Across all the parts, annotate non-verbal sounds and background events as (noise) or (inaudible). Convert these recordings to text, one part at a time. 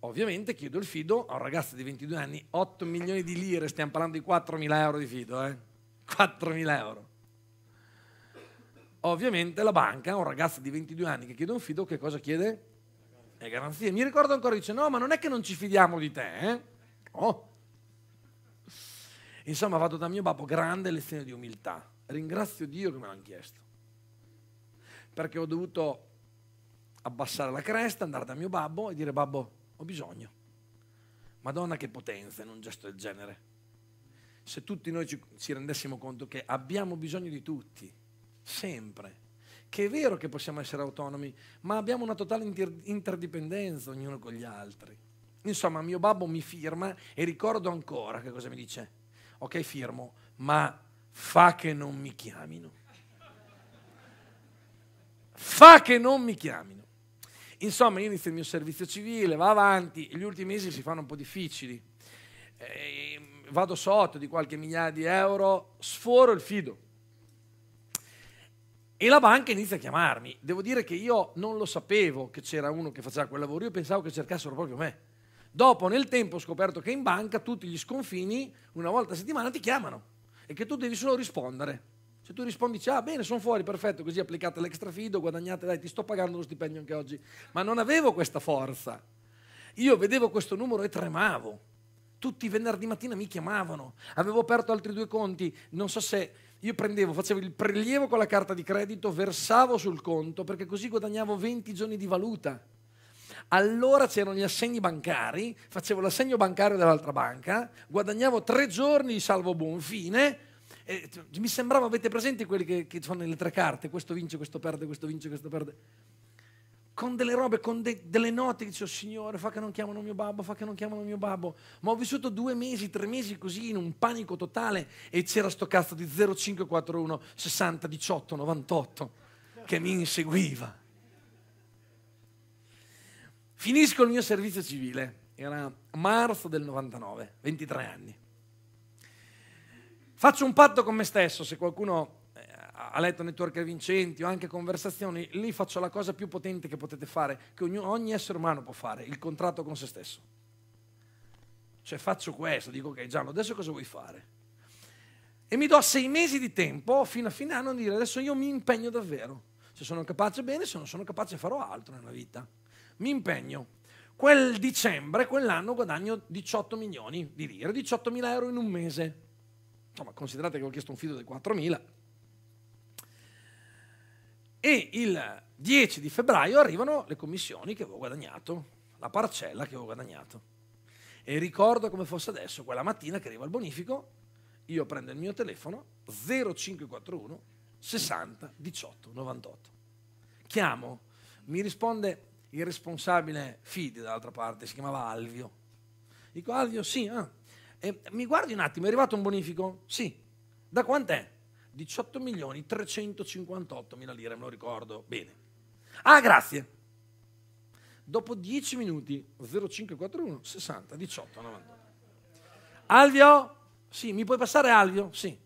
Ovviamente chiedo il fido a un ragazzo di 22 anni, 8 milioni di lire, stiamo parlando di 4 mila euro di fido, eh? mila euro. Ovviamente la banca, un ragazzo di 22 anni che chiede un fido, che cosa chiede? Le garanzie. Mi ricordo ancora, dice, no, ma non è che non ci fidiamo di te, eh? Oh. Insomma, vado da mio babbo, grande lezione di umiltà. Ringrazio Dio che me l'hanno chiesto. Perché ho dovuto abbassare la cresta, andare da mio babbo e dire, babbo, ho bisogno. Madonna che potenza in un gesto del genere. Se tutti noi ci, ci rendessimo conto che abbiamo bisogno di tutti, sempre, che è vero che possiamo essere autonomi, ma abbiamo una totale interdipendenza ognuno con gli altri. Insomma, mio babbo mi firma e ricordo ancora che cosa mi dice. Ok, firmo, ma fa che non mi chiamino. Fa che non mi chiamino. Insomma, io inizio il mio servizio civile, va avanti, gli ultimi mesi si fanno un po' difficili. E ehm, vado sotto di qualche migliaia di euro, sforo il fido. E la banca inizia a chiamarmi. Devo dire che io non lo sapevo che c'era uno che faceva quel lavoro, io pensavo che cercassero proprio me. Dopo, nel tempo, ho scoperto che in banca tutti gli sconfini, una volta a settimana, ti chiamano e che tu devi solo rispondere. Se tu rispondi, cioè, ah bene, sono fuori, perfetto, così applicate l'extrafido, guadagnate, dai, ti sto pagando lo stipendio anche oggi. Ma non avevo questa forza. Io vedevo questo numero e tremavo. Tutti i venerdì mattina mi chiamavano. Avevo aperto altri due conti, non so se io prendevo, facevo il prelievo con la carta di credito, versavo sul conto perché così guadagnavo 20 giorni di valuta. Allora c'erano gli assegni bancari, facevo l'assegno bancario dell'altra banca, guadagnavo tre giorni di salvo buon fine e, cioè, mi sembrava, avete presente quelli che, che sono le tre carte, questo vince, questo perde, questo vince, questo perde. Con delle robe, con de, delle note che dicevo, oh, Signore, fa che non chiamano mio babbo, fa che non chiamano mio babbo. Ma ho vissuto due mesi, tre mesi così in un panico totale e c'era sto cazzo di 0541 60 18 98 che mi inseguiva. Finisco il mio servizio civile, era marzo del 99, 23 anni Faccio un patto con me stesso, se qualcuno eh, ha letto Networker Vincenti o anche conversazioni, lì faccio la cosa più potente che potete fare, che ogni, ogni essere umano può fare, il contratto con se stesso. Cioè faccio questo, dico ok Gianni, adesso cosa vuoi fare? E mi do sei mesi di tempo fino a fine anno a dire adesso io mi impegno davvero. Se sono capace bene, se non sono capace farò altro nella vita. Mi impegno. Quel dicembre, quell'anno guadagno 18 milioni di lire, 18 mila euro in un mese insomma, considerate che ho chiesto un fido del 4.000, e il 10 di febbraio arrivano le commissioni che avevo guadagnato, la parcella che avevo guadagnato. E ricordo come fosse adesso, quella mattina che arriva il bonifico, io prendo il mio telefono 0541 60 18 98. Chiamo, mi risponde il responsabile Fidi dall'altra parte, si chiamava Alvio. Dico Alvio, sì, ah, e mi guardi un attimo, è arrivato un bonifico? Sì. Da quant'è? 18 milioni 358 mila lire, me lo ricordo bene. Ah, grazie. Dopo 10 minuti, 0541 60 18 90. Alvio? Sì, mi puoi passare Alvio? Sì.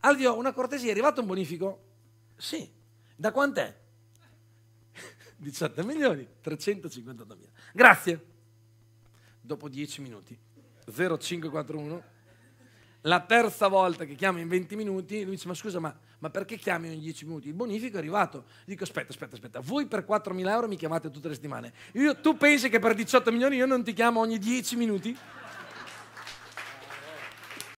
Alvio, una cortesia, è arrivato un bonifico? Sì. Da quant'è? 18 (laughs) milioni 358 mila. Grazie. Dopo 10 minuti, 0541. La terza volta che chiamo in 20 minuti, lui dice: Ma scusa, ma, ma perché chiami ogni 10 minuti? Il bonifico è arrivato. dico: Aspetta, aspetta, aspetta, voi per 4.000 euro mi chiamate tutte le settimane. Io, tu pensi che per 18 milioni io non ti chiamo ogni 10 minuti?